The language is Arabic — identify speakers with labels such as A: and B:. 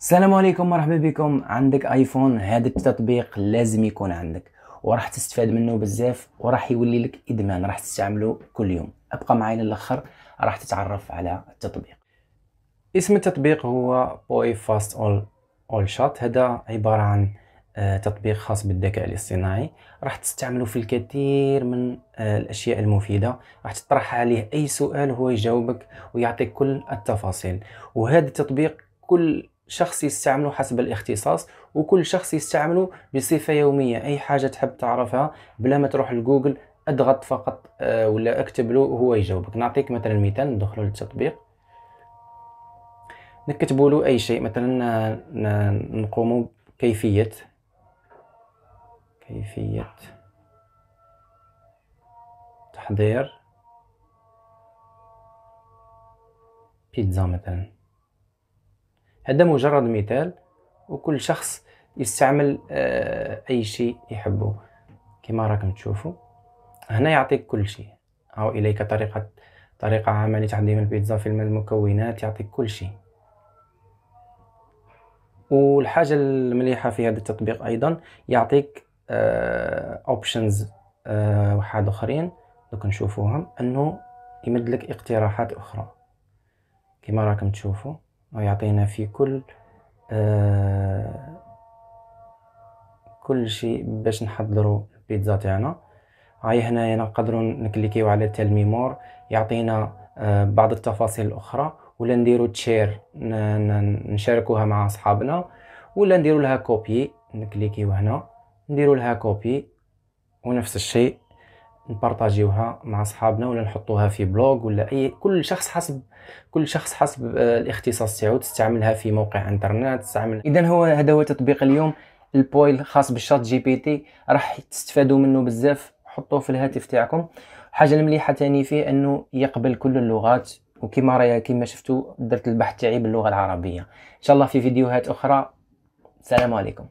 A: السلام عليكم مرحبا بكم عندك ايفون هذا التطبيق لازم يكون عندك وراح تستفاد منه بزاف وراح يولي لك ادمان راح تستعمله كل يوم ابقى معي للاخر راح تتعرف على التطبيق اسم التطبيق هو بوي فاست اول اول شات هذا عباره عن آه، تطبيق خاص بالذكاء الاصطناعي راح تستعمله في الكثير من آه، الاشياء المفيده راح تطرح عليه اي سؤال هو يجاوبك ويعطيك كل التفاصيل وهذا التطبيق كل شخص يستعمله حسب الاختصاص وكل شخص يستعمله بصفة يومية أي حاجة تحب تعرفها بلا ما تروح لجوجل اضغط فقط آه، ولا اكتب له وهو يجاوبك نعطيك مثلا مثال ندخلو للتطبيق نكتبوا له اي شيء مثلا آه، نقومو بكيفيه كيفيه تحضير بيتزا مثلا هذا مجرد مثال وكل شخص يستعمل آه، اي شيء يحبه كما راكم تشوفوا هنا يعطيك كل شيء او اليك طريقه طريقه عمل تحضير البيتزا في المكونات يعطيك كل شيء والحاجه المليحه في هذا التطبيق ايضا يعطيك اوبشنز آه، آه، واحد اخرين دوك نشوفوهم انه يمد لك اقتراحات اخرى كما راكم تشوفوا ويعطينا في كل آه كل شيء باش نحضروا البيتزا تاعنا هاي هنايا نقدروا نكليكيو على التلميمور يعطينا آه بعض التفاصيل الاخرى ولا نديرو تشير نشاركوها مع اصحابنا ولا نديروا لها كوبي نكليكيو هنا نديروا لها كوبي ونفس الشيء نبارطاجيوها مع اصحابنا ولا نحطوها في بلوغ ولا اي كل شخص حسب كل شخص حسب آه، الاختصاص تاعو تستعملها في موقع انترنت تستعمل اذا هو هذا هو تطبيق اليوم البويل خاص بالشات جي بي تي راح تستفادوا منه بزاف حطوه في الهاتف تاعكم حاجه المليحه تاني فيه انه يقبل كل اللغات وكما رايا كما شفتوا درت البحث تاعي باللغه العربيه ان شاء الله في فيديوهات اخرى السلام عليكم